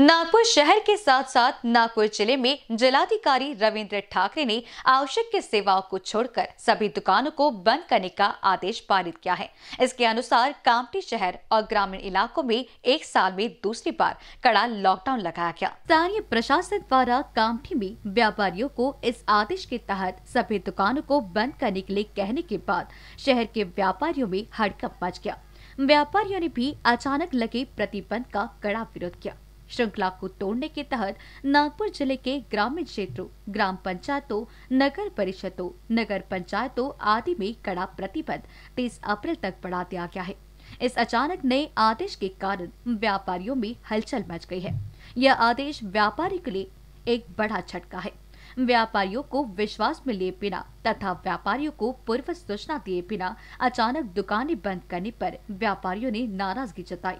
नागपुर शहर के साथ साथ नागपुर जिले में जिलाधिकारी रविंद्र ठाकरे ने आवश्यक के सेवाओं को छोड़कर सभी दुकानों को बंद करने का आदेश पारित किया है इसके अनुसार कामटी शहर और ग्रामीण इलाकों में एक साल में दूसरी बार कड़ा लॉकडाउन लगाया गया स्थानीय प्रशासन द्वारा कामठी में व्यापारियों को इस आदेश के तहत सभी दुकानों को बंद करने के लिए कहने के बाद शहर के व्यापारियों में हड़कप मच गया व्यापारियों ने भी अचानक लगे प्रतिबंध का कड़ा विरोध किया श्रृंखला को तोड़ने के तहत नागपुर जिले के ग्रामीण क्षेत्रों ग्राम पंचायतों नगर परिषदों नगर पंचायतों आदि में कड़ा प्रतिबंध तीस अप्रैल तक बढ़ा दिया गया है इस अचानक नए आदेश के कारण व्यापारियों में हलचल मच गई है यह आदेश व्यापारी के लिए एक बड़ा झटका है व्यापारियों को विश्वास में लिए बिना तथा व्यापारियों को पूर्व सूचना दिए बिना अचानक दुकानें बंद करने पर व्यापारियों ने नाराजगी जताई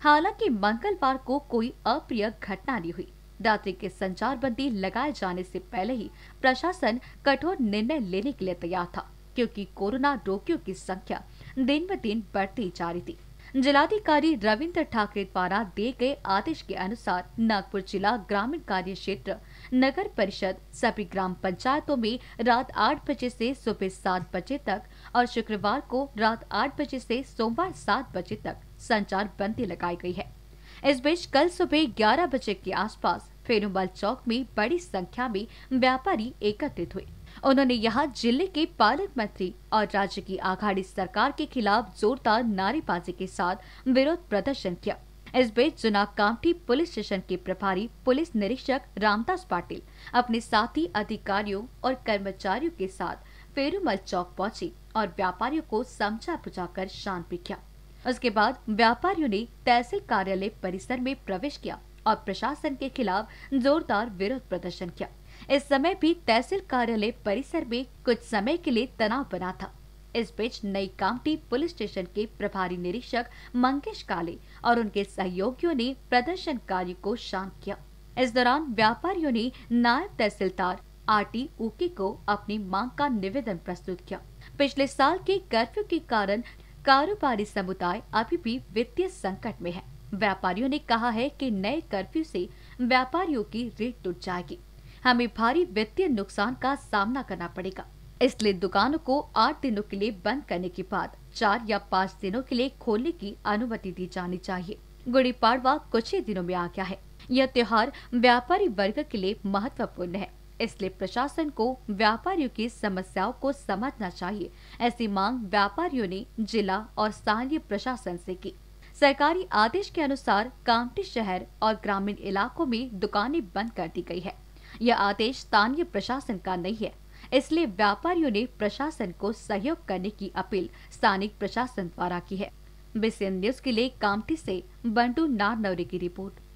हालांकि मंगलवार को कोई अप्रिय घटना नहीं हुई रात्रि के संचार बंदी लगाए जाने से पहले ही प्रशासन कठोर निर्णय लेने के लिए तैयार था क्योंकि कोरोना रोगियों की संख्या दिन ब दिन बढ़ती जा रही थी जिलाधिकारी रविंद्र ठाकरे द्वारा दिए गए आदेश के अनुसार नागपुर जिला ग्रामीण कार्य क्षेत्र नगर परिषद सभी ग्राम पंचायतों में रात आठ बजे से सुबह सात बजे तक और शुक्रवार को रात आठ बजे से सोमवार सात बजे तक संचार बंदी लगाई गई है इस बीच कल सुबह ग्यारह बजे के आसपास फेरूमल चौक में बड़ी संख्या में व्यापारी एकत्रित हुए उन्होंने यहाँ जिले के पालक मंत्री और राज्य की आघाड़ी सरकार के खिलाफ जोरदार नारेबाजी के साथ विरोध प्रदर्शन किया इस बीच चुनाव कामठी पुलिस स्टेशन के प्रभारी पुलिस निरीक्षक रामदास पाटिल अपने साथी अधिकारियों और कर्मचारियों के साथ फेरूमल चौक पहुंचे और व्यापारियों को समझा बुझा कर शांत भी किया उसके बाद व्यापारियों ने तहसील कार्यालय परिसर में प्रवेश किया और प्रशासन के खिलाफ जोरदार विरोध प्रदर्शन किया इस समय भी तहसील कार्यालय परिसर में कुछ समय के लिए तनाव बना था इस बीच नई कामटी पुलिस स्टेशन के प्रभारी निरीक्षक मंगेश काले और उनके सहयोगियों ने प्रदर्शनकारियों को शांत किया इस दौरान व्यापारियों ने नायब तहसीलदार आर टी उकी को अपनी मांग का निवेदन प्रस्तुत किया पिछले साल के कर्फ्यू के कारण कारोबारी समुदाय अभी भी वित्तीय संकट में है व्यापारियों ने कहा है कि नए कर्फ्यू से व्यापारियों की रेट टूट जाएगी हमें भारी वित्तीय नुकसान का सामना करना पड़ेगा इसलिए दुकानों को आठ दिनों के लिए बंद करने के बाद चार या पाँच दिनों के लिए खोलने की अनुमति दी जानी चाहिए गुड़ी पाड़वा कुछ ही दिनों में आ गया है यह त्योहार व्यापारी वर्ग के लिए महत्वपूर्ण है इसलिए प्रशासन को व्यापारियों की समस्याओं को समझना चाहिए ऐसी मांग व्यापारियों ने जिला और स्थानीय प्रशासन से की सरकारी आदेश के अनुसार कामटी शहर और ग्रामीण इलाकों में दुकानें बंद कर दी गई है यह आदेश स्थानीय प्रशासन का नहीं है इसलिए व्यापारियों ने प्रशासन को सहयोग करने की अपील स्थानीय प्रशासन द्वारा की है बीसीएन न्यूज के लिए कामठी से बंटू नारनवरी की रिपोर्ट